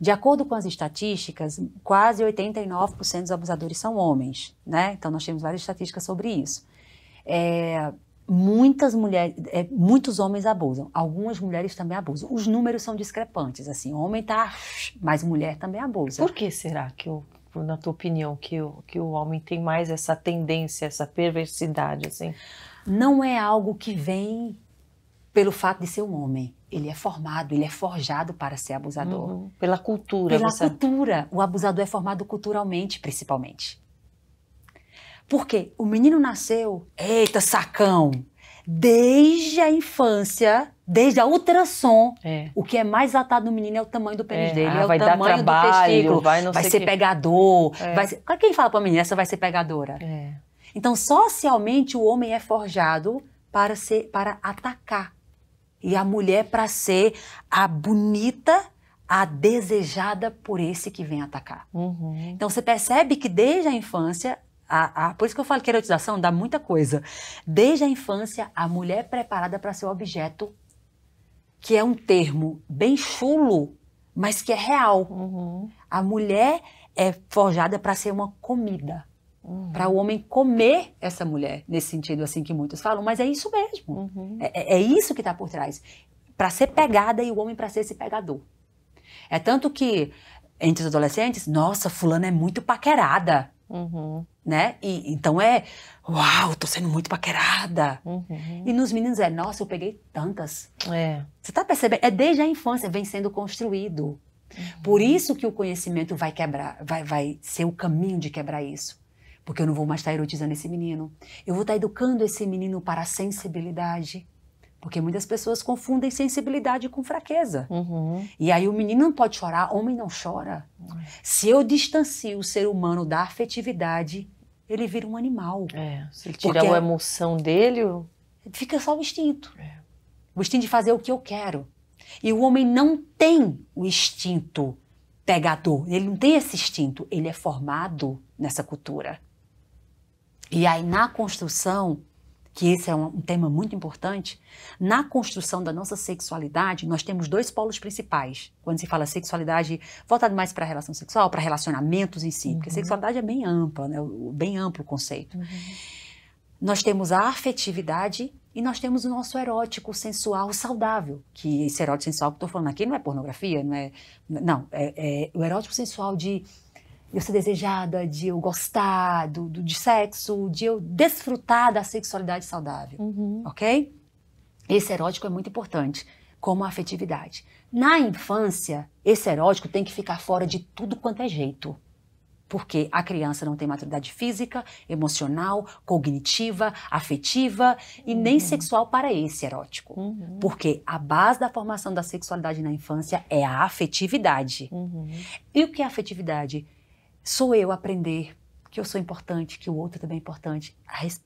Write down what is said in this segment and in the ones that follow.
De acordo com as estatísticas, quase 89% dos abusadores são homens, né? Então nós temos várias estatísticas sobre isso. É, muitas mulheres, é, muitos homens abusam, algumas mulheres também abusam. Os números são discrepantes, assim, homem tá, mas mulher também abusa. Por que será que na tua opinião que o, que o homem tem mais essa tendência, essa perversidade assim? Não é algo que vem pelo fato de ser um homem ele é formado, ele é forjado para ser abusador. Uhum. Pela cultura. Pela você... cultura. O abusador é formado culturalmente, principalmente. Porque o menino nasceu, eita sacão, desde a infância, desde a ultrassom, é. o que é mais atado no menino é o tamanho do pênis é. dele, ah, é o tamanho trabalho, do testículo, vai, vai ser que... pegador, é. vai ser... quem fala para a menina essa vai ser pegadora. É. Então socialmente o homem é forjado para ser, para atacar e a mulher para ser a bonita, a desejada por esse que vem atacar. Uhum. Então você percebe que desde a infância a, a, por isso que eu falo que a erotização dá muita coisa. Desde a infância, a mulher é preparada para ser objeto, que é um termo bem chulo, mas que é real. Uhum. A mulher é forjada para ser uma comida. Uhum. Para o homem comer essa mulher, nesse sentido assim que muitos falam, mas é isso mesmo. Uhum. É, é, é isso que está por trás. Para ser pegada e o homem para ser esse pegador. É tanto que, entre os adolescentes, nossa, fulana é muito paquerada. Uhum. Né? E, então é, uau, tô sendo muito paquerada. Uhum. E nos meninos é, nossa, eu peguei tantas. É. Você tá percebendo? É desde a infância, vem sendo construído. Uhum. Por isso que o conhecimento vai quebrar, vai, vai ser o caminho de quebrar isso. Porque eu não vou mais estar erotizando esse menino. Eu vou estar educando esse menino para a sensibilidade. Porque muitas pessoas confundem sensibilidade com fraqueza. Uhum. E aí o menino não pode chorar, homem não chora. Uhum. Se eu distancio o ser humano da afetividade, ele vira um animal. É, se ele tirar a emoção dele... Fica só o instinto. É. O instinto de fazer o que eu quero. E o homem não tem o instinto pegador, ele não tem esse instinto, ele é formado nessa cultura. E aí, na construção, que esse é um tema muito importante, na construção da nossa sexualidade, nós temos dois polos principais. Quando se fala sexualidade voltado mais para a relação sexual, para relacionamentos em si, uhum. porque sexualidade é bem ampla, né? O, bem amplo conceito. Uhum. Nós temos a afetividade e nós temos o nosso erótico sensual saudável, que esse erótico sensual que estou falando aqui não é pornografia, não é. Não, é, é o erótico sensual de eu ser desejada, de eu gostar do, do, de sexo, de eu desfrutar da sexualidade saudável, uhum. ok? Esse erótico é muito importante, como a afetividade. Na infância, esse erótico tem que ficar fora de tudo quanto é jeito. Porque a criança não tem maturidade física, emocional, cognitiva, afetiva e uhum. nem sexual para esse erótico. Uhum. Porque a base da formação da sexualidade na infância é a afetividade. Uhum. E o que é afetividade? sou eu aprender que eu sou importante, que o outro também é importante.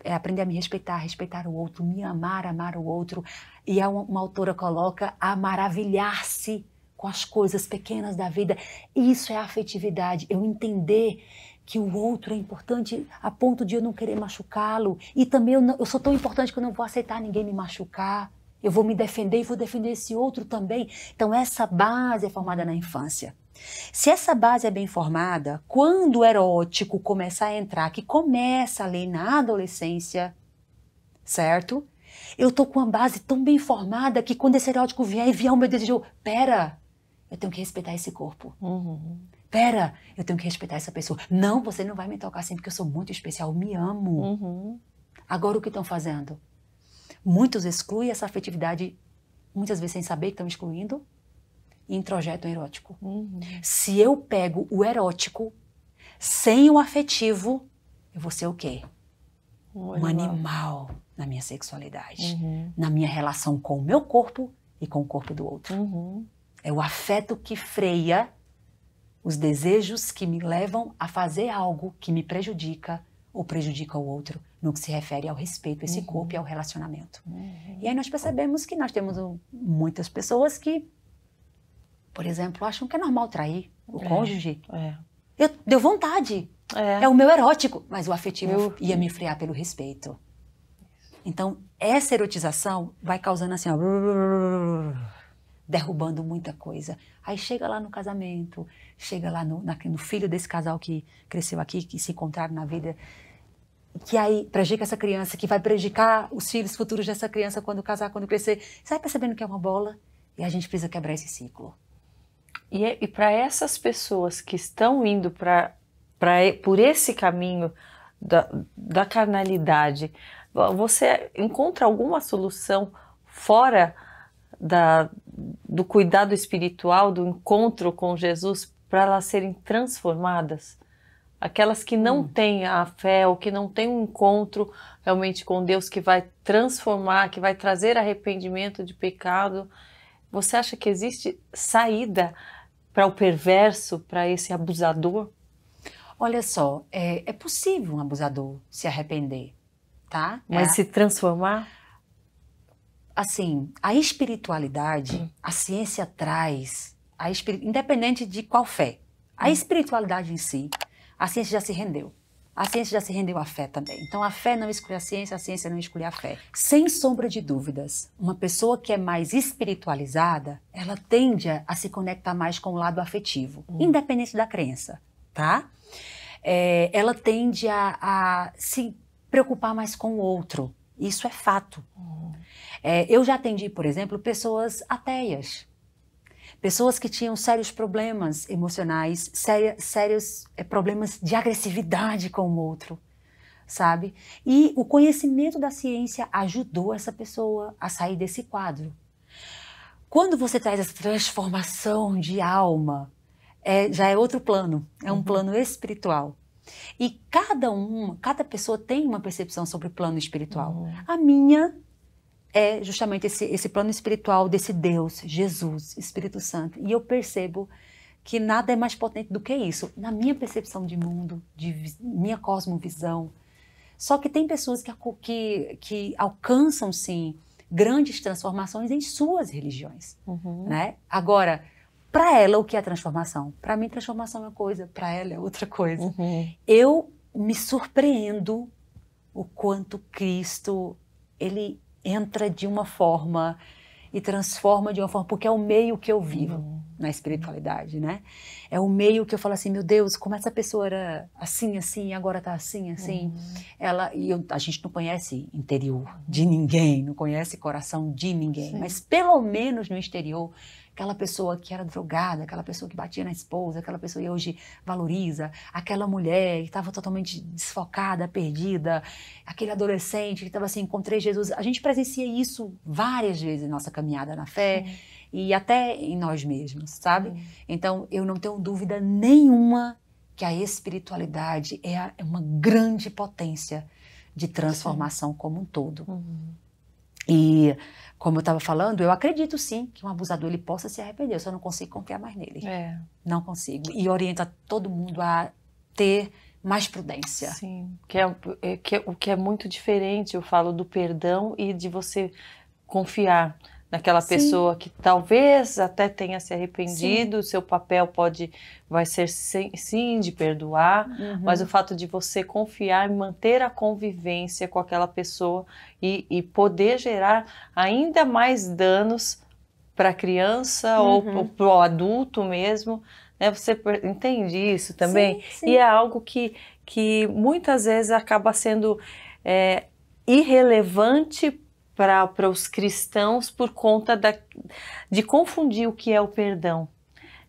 É aprender a me respeitar, respeitar o outro, me amar, amar o outro. E é uma autora coloca a maravilhar-se com as coisas pequenas da vida. Isso é afetividade, eu entender que o outro é importante a ponto de eu não querer machucá-lo. E também eu, não, eu sou tão importante que eu não vou aceitar ninguém me machucar. Eu vou me defender e vou defender esse outro também. Então, essa base é formada na infância. Se essa base é bem formada, quando o erótico começa a entrar, que começa ali na adolescência, certo? Eu tô com uma base tão bem formada que quando esse erótico vier e vier o meu desejo, pera, eu tenho que respeitar esse corpo. Uhum. Pera, eu tenho que respeitar essa pessoa. Não, você não vai me tocar assim porque eu sou muito especial, eu me amo. Uhum. Agora o que estão fazendo? Muitos excluem essa afetividade, muitas vezes sem saber que estão excluindo introjeto erótico. Uhum. Se eu pego o erótico sem o afetivo, eu vou ser o quê? Um animal, um animal na minha sexualidade, uhum. na minha relação com o meu corpo e com o corpo do outro. Uhum. É o afeto que freia os desejos que me levam a fazer algo que me prejudica ou prejudica o outro no que se refere ao respeito a esse uhum. corpo e ao relacionamento. Uhum. E aí nós percebemos que nós temos muitas pessoas que por exemplo, acham que é normal trair o é, cônjuge. É. Eu, deu vontade. É. é. o meu erótico, mas o afetivo eu... ia me frear pelo respeito. Então, essa erotização vai causando assim, ó, derrubando muita coisa. Aí chega lá no casamento, chega lá no, na, no filho desse casal que cresceu aqui, que se encontraram na vida, que aí prejudica essa criança, que vai prejudicar os filhos futuros dessa criança quando casar, quando crescer. Sai percebendo que é uma bola e a gente precisa quebrar esse ciclo. E, é, e para essas pessoas que estão indo pra, pra, por esse caminho da, da carnalidade, você encontra alguma solução fora da, do cuidado espiritual, do encontro com Jesus, para elas serem transformadas? Aquelas que não hum. têm a fé ou que não têm um encontro realmente com Deus que vai transformar, que vai trazer arrependimento de pecado, você acha que existe saída para o perverso, para esse abusador? Olha só, é, é, possível um abusador se arrepender, tá? Mas é. se transformar? Assim, a espiritualidade, hum. a ciência traz, a espir... independente de qual fé, a hum. espiritualidade em si, a ciência já se rendeu. A ciência já se rendeu à fé também. Então, a fé não exclui a ciência, a ciência não exclui a fé. Sem sombra de dúvidas, uma pessoa que é mais espiritualizada, ela tende a se conectar mais com o lado afetivo, hum. independente da crença, tá? É, ela tende a, a, se preocupar mais com o outro. Isso é fato. Hum. É, eu já atendi, por exemplo, pessoas ateias pessoas que tinham sérios problemas emocionais, séria, sérios eh, problemas de agressividade com o outro, sabe? E o conhecimento da ciência ajudou essa pessoa a sair desse quadro. Quando você traz essa transformação de alma, é, já é outro plano, é um uhum. plano espiritual. E cada um, cada pessoa tem uma percepção sobre o plano espiritual. Uhum. A minha é justamente esse, esse plano espiritual desse Deus, Jesus, Espírito Santo. E eu percebo que nada é mais potente do que isso, na minha percepção de mundo, de minha cosmovisão. Só que tem pessoas que, que, que alcançam, sim, grandes transformações em suas religiões. Uhum. Né? Agora, para ela, o que é transformação? Para mim, transformação é uma coisa, para ela é outra coisa. Uhum. Eu me surpreendo o quanto Cristo ele entra de uma forma e transforma de uma forma, porque é o meio que eu vivo uhum. na espiritualidade, né? É o meio que eu falo assim, meu Deus, como essa pessoa era assim, assim, agora tá assim, assim. Uhum. Ela e eu, a gente não conhece interior de ninguém, não conhece coração de ninguém, Sim. mas pelo menos no exterior Aquela pessoa que era drogada, aquela pessoa que batia na esposa, aquela pessoa que hoje valoriza, aquela mulher que estava totalmente desfocada, perdida, aquele adolescente que estava assim, encontrei Jesus. A gente presencia isso várias vezes em nossa caminhada na fé Sim. e até em nós mesmos, sabe? Sim. Então, eu não tenho dúvida nenhuma que a espiritualidade é, a, é uma grande potência de transformação Sim. como um todo. Uhum. E como eu estava falando, eu acredito sim que um abusador ele possa se arrepender, eu só não consigo confiar mais nele. É. Não consigo. E orienta todo mundo a ter mais prudência. Sim, que é, é, que é, o que é muito diferente, eu falo do perdão e de você confiar daquela Sim. pessoa que talvez até tenha se arrependido, Sim. seu papel pode vai ser sim de perdoar, uhum. mas o fato de você confiar e manter a convivência com aquela pessoa e, e poder gerar ainda mais danos para a criança uhum. ou para o adulto mesmo, né? Você entende isso também? Sim, sim. E é algo que, que muitas vezes acaba sendo é, irrelevante para os cristãos por conta da, de confundir o que é o perdão.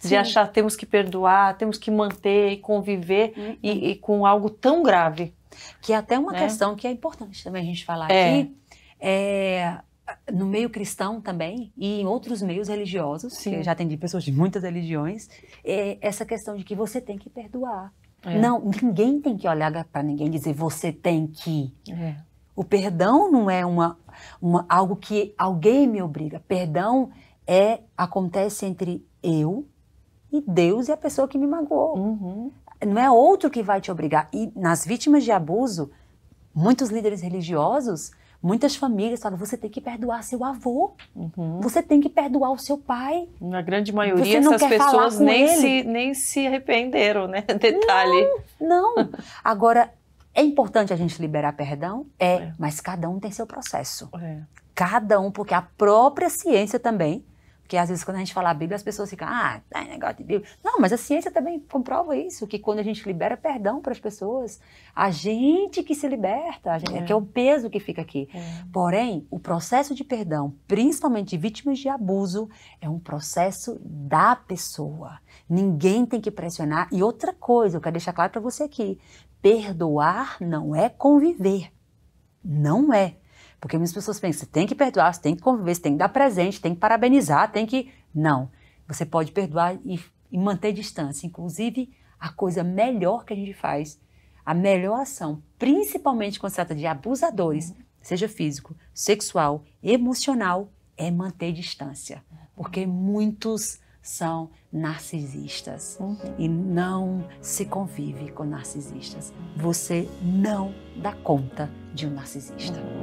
De achar temos que perdoar, temos que manter conviver, uhum. e conviver hum, hum. e, com algo tão grave. Que é até uma né? questão que é importante também a gente falar é. aqui. É, no meio cristão também e em outros meios religiosos, Sim. que eu já atendi pessoas de muitas religiões, é essa questão de que você tem que perdoar. É. Não, ninguém tem que olhar para ninguém e dizer você tem que. É. O perdão não é uma, uma, algo que alguém me obriga. Perdão é acontece entre eu e Deus e a pessoa que me magoou. Uhum. Não é outro que vai te obrigar. E nas vítimas de abuso, muitos líderes religiosos, muitas famílias falam: você tem que perdoar seu avô, uhum. você tem que perdoar o seu pai. Na grande maioria, essas pessoas nem se, nem se arrependeram, né? Detalhe. Não, não. Agora, é importante a gente liberar perdão? É, é. mas cada um tem seu processo. É. Cada um, porque a própria ciência também. Porque às vezes quando a gente fala a Bíblia, as pessoas ficam, ah, tá, é negócio de Bíblia. Não, mas a ciência também comprova isso, que quando a gente libera perdão para as pessoas, a gente que se liberta, gente, é, é. que é o peso que fica aqui. É. Porém, o processo de perdão, principalmente de vítimas de abuso, é um processo da pessoa. Ninguém tem que pressionar. E outra coisa, eu quero deixar claro para você aqui: Perdoar não é conviver. Não é. Porque muitas pessoas pensam, você tem que perdoar, você tem que conviver, você tem que dar presente, tem que parabenizar, tem que. Não. Você pode perdoar e, e manter distância. Inclusive, a coisa melhor que a gente faz, a melhor ação, principalmente quando se trata de abusadores, seja físico, sexual, emocional, é manter distância. Porque muitos são narcisistas uhum. e não se convive com narcisistas. Você não dá conta de um narcisista. Uhum.